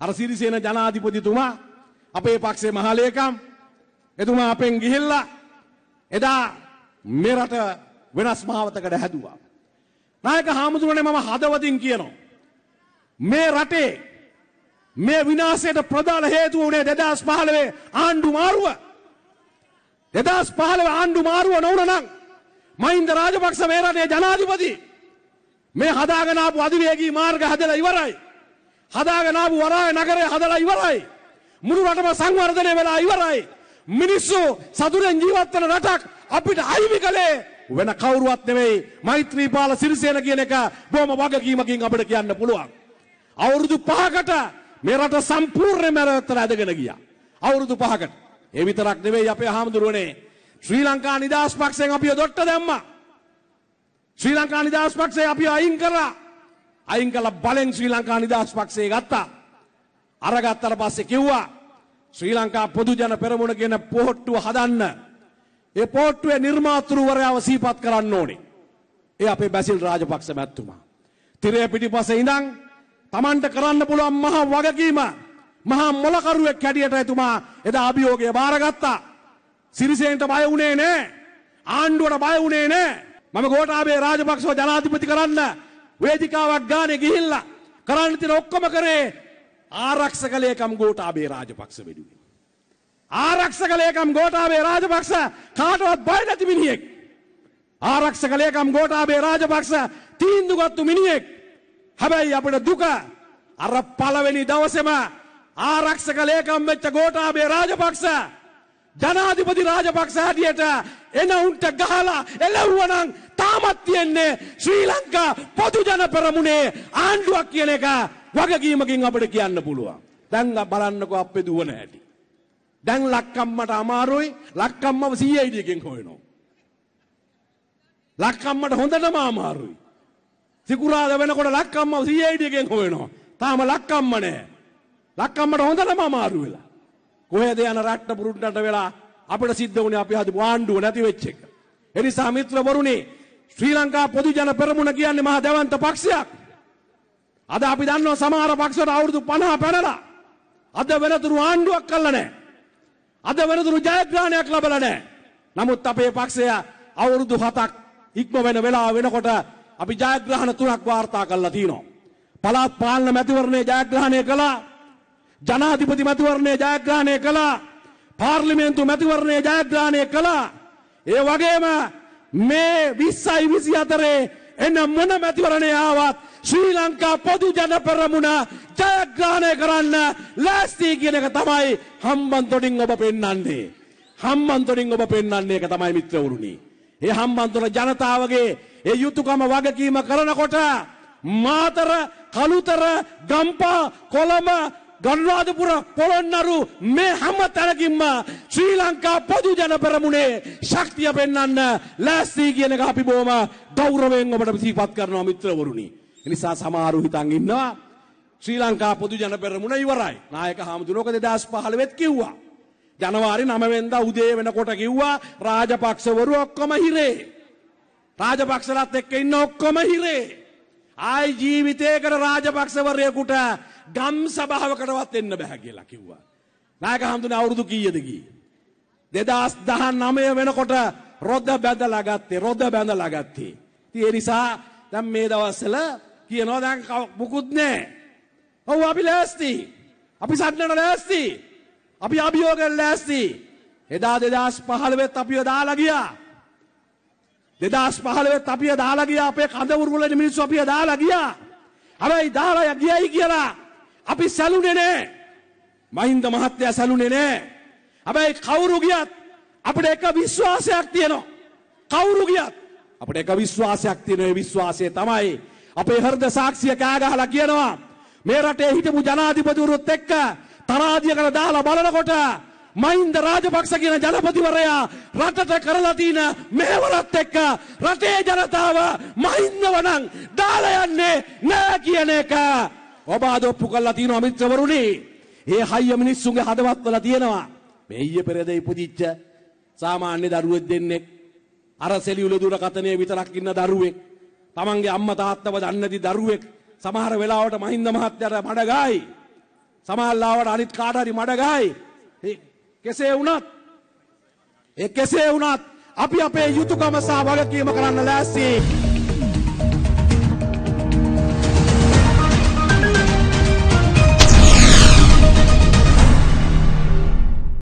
අර සිරිසේන ජනාධිපතිතුමා අපේ පක්ෂේ මහලේකම් එතුමා අපෙන් ගිහිල්ලා එදා මෙරට වෙනස් මාවතකට හැදුවා. නායක හාමුදුරනේ මම හදවතින් කියනවා. මේ රටේ මේ විනාශයට ප්‍රධාන හේතුව වුණේ 2015 ආණ්ඩු මාරුව. 2015 ආණ්ඩු මාරුව නොවුණනම් මහින්ද රාජපක්ෂ මේ රටේ ජනාධිපති මේ හදාගෙන ආපු අධිවේගී මාර්ග හදලා ඉවරයි. හදාගෙන ආපු වරාය නගරය හදලා ඉවරයි. මුළු රටම සංවර්ධනය වෙලා ඉවරයි. මිනිස්සු සතුටෙන් ජීවත් වෙන රටක් අපිට අයිති කලේ වෙන කවුරුවත් නෙවෙයි මෛත්‍රීපාල සිරිසේන කියන එක බොහොම වගකීමකින් අපිට කියන්න පුළුවන්. අවුරුදු පහකට මේ රට සම්පූර්ණයෙන්ම රැවටලා ඇදගෙන ගියා. අවුරුදු පහකට. ඒ විතරක් නෙවෙයි අපේ හාමුදුරුවනේ ශ්‍රී ලංකා නිදහස් පක්ෂයෙන් අපිව දොට්ට දැම්මා. ශ්‍රී ලංකා නිදහස් පක්ෂය අපිව අයින් කරා. අයින් කළ බලෙන් ශ්‍රී ලංකා නිදහස් පක්ෂය ගත්තා. අරගත්තට පස්සේ කිව්වා ශ්‍රී ලංකා පොදු ජන පෙරමුණ කියන පොහට්ටුව හදන්න. ඒ පොහට්ටුවේ නිර්මාතෘවරයාව සීපත් කරන්න ඕනේ. ඒ අපේ බැසිල් රාජපක්ෂ මැතිතුමා. තිරය පිටිපස්සේ ඉඳන් Tamanට කරන්න පුළුවන් මහා වගකීම මහා මොලකරුවෙක් හැටියට එතුමා එදා අභියෝගය බාරගත්තා. සිරිසේන්ට බය වුණේ නැහැ. ආණ්ඩුවට බය වුණේ නැහැ. මම ගෝඨාභය රාජපක්ෂව ජනාධිපති කරන්න වේදිකාවක් ගානේ ගිහිල්ලා කරන්න තියෙන ඔක්කොම කරේ ආරක්ෂක ලේකම් ගෝඨාභය රාජපක්ෂ වෙනුවෙන්. ආරක්ෂක ලේකම් ගෝඨාභය රාජපක්ෂ කාටවත් බය නැති මිනිහෙක්. ආරක්ෂක ලේකම් ගෝඨාභය රාජපක්ෂ තීන්දුවත්තු මිනිහෙක්. හැබැයි අපිට දුක අර පළවෙනි දවසේම ආරක්ෂක ලේකම් වෙච්ච ගෝඨාභය රාජපක්ෂ ජනාධිපති රාජපක්ෂ හැටියට එන උන්ට ගහලා එළවුවනම් තාමත් තියෙන්නේ ශ්‍රී ලංකා පොදු ජන පෙරමුණේ ආණ්ඩුවක් කියන එක වගකීමකින් අපිට කියන්න පුළුවන්. දැන් බලන්නකෝ අපේ දුවන හැටි. දැන් ලක්කම්මට අමාරුයි. ලක්කම්මව CID එකෙන් හොයනවා. ලක්කම්මට හොඳටම අමාරුයි. සිකුරාද වෙනකොට ලක්කම්මව CID එකෙන් හොයනවා. තාම ලක්කම්ම නැහැ. ලක්කම්මට හොඳටම අමාරු වෙලා. කොහෙද යන රට්ට පුරුද්දට වෙලා අපිට සිද්ධ වුණේ අපි හදපු ආණ්ඩුව නැති වෙච්ච එක. එනිසා මිත්‍රවරුනි ශ්‍රී ලංකා පොදුජන පෙරමුණ කියන්නේ මහා දැවන්ත පක්ෂයක්. අද අපි දන්නවා සමහර පක්ෂවල අවුරුදු 50 පැනලා අද වෙනතුරු ආණ්ඩුවක් කළා නැහැ. අද වෙනතුරු ජයග්‍රහණයක් ලැබලා නැහැ. නමුත් අපේ පක්ෂය අවුරුදු 7ක් ඉක්ම වෙන වෙලාව වෙනකොට අපි ජයග්‍රහණ තුනක් වාර්තා කළා තියෙනවා. පළාත් පාලන මැතිවරණයේ ජයග්‍රහණය කළා. ජනාධිපති මැතිවරණයේ ජයග්‍රහණය කළා. පාර්ලිමේන්තු මැතිවරණයේ ජයග්‍රහණය කළා. ඒ වගේම මේ 20යි 24 එන මොන මැතිවරණේ ආවත් ශ්‍රී ලංකා පොදු ජන පෙරමුණ ජයග්‍රහණය කරන්න ලෑස්ති කියන එක තමයි හම්බන් තොටින් ඔබ පෙන්වන්නේ. හම්බන් තොටින් ඔබ පෙන්වන්නේ ඒක තමයි මිත්‍රවරුනි. ඒ හම්බන් තොට ජනතාවගේ ඒ යුතුයකම වගකීම කරනකොට මාතර කළුතර ගම්පා කොළඹ ගනුරාධපුර පොළොන්නරු මේ හැම තැනකින්ම ශ්‍රී ලංකා පොදු ජන පෙරමුණේ ශක්තිය පෙන්වන්න ලෑස්ති කියන එක අපි බොහොම ගෞරවයෙන් ඔබට සිහිපත් කරනවා මිත්‍රවරුනි. ඒ නිසා සමහරු හිතන් ඉන්නවා ශ්‍රී ලංකා පොදු ජන පෙරමුණ ඉවරයි. නායක හාමුදුරුවෝ 2015 කිව්වා. ජනවාරි 9 වෙනිදා උදේ වෙනකොට කිව්වා රාජපක්ෂවරු ඔක්කොම හිරේ. රාජපක්ෂලත් එක්ක ඉන්න ඔක්කොම හිරේ. ආයි ජීවිතේකට රාජපක්ෂවරයෙකුට ගම් සභාවකටවත් එන්න බෑ කියලා කිව්වා. නායක හඳුනේ අවුරුදු කීයද ගියේ? 2019 වෙනකොට රොද බැඳලා ගත්තේ රොද බැඳලා ගත්තේ. ඉතින් ඒ නිසා දැන් මේ දවස්වල කියනවා දැන් මුකුත් නැහැ. ඔව් අපි ලෑස්ති. අපි සටනට ලෑස්ති. අපි අභියෝගයෙන් ලෑස්ති. එදා 2015ත් අපිව දාලා ගියා. 2015ත් අපිව දාලා ගියා අපේ කඳවුරු වල මිනිස්සු අපිව දාලා ගියා. හැබැයි දාලා ගියයි කියලා අපි සැලුනේ නෑ. මහින්ද මහත්තයා සැලුනේ නෑ. හැබැයි කවුරු ගියත් අපිට එක විශ්වාසයක් තියෙනවා. කවුරු ගියත් අපිට එක විශ්වාසයක් තියෙන ඒ විශ්වාසය තමයි අපේ හෘද සාක්ෂිය කෑ ගහලා කියනවා මේ රටේ හිටපු ජනාධිපතිවරුත් එක්ක තරාදියකට දාලා බලනකොට මහින්ද රාජපක්ෂ කියන ජනපතිවරයා රටට කරලා තියෙන මෙහෙවරත් එක්ක රටේ ජනතාව මහින්දව නම් දාලා යන්නේ නෑ කියන එක ඔබ ආදොප්පු කරලා තියෙනවා මිත්‍රවරුනි. ඒ හයිය මිනිස්සුන්ගේ හදවත්වල තියෙනවා. මේ ඊයේ පෙරේද ඉපදිච්ච සාමාන්‍ය දරුවෙක් දෙන්නෙක් අර සෙලියුල දුරකතනේ විතරක් ඉන්න දරුවෙක් තමන්ගේ අම්මා තාත්තව දන්නේ නැති දරුවෙක් සමහර වෙලාවට මහින්ද මහත්තයාට මඩගායි සමහරවට අනිත් කාට හරි මඩගායි කෙසේ වුණත් ඒ කෙසේ වුණත් අපි අපේ යුතුයකම සහ වගකීම කරන්න ලෑස්තියි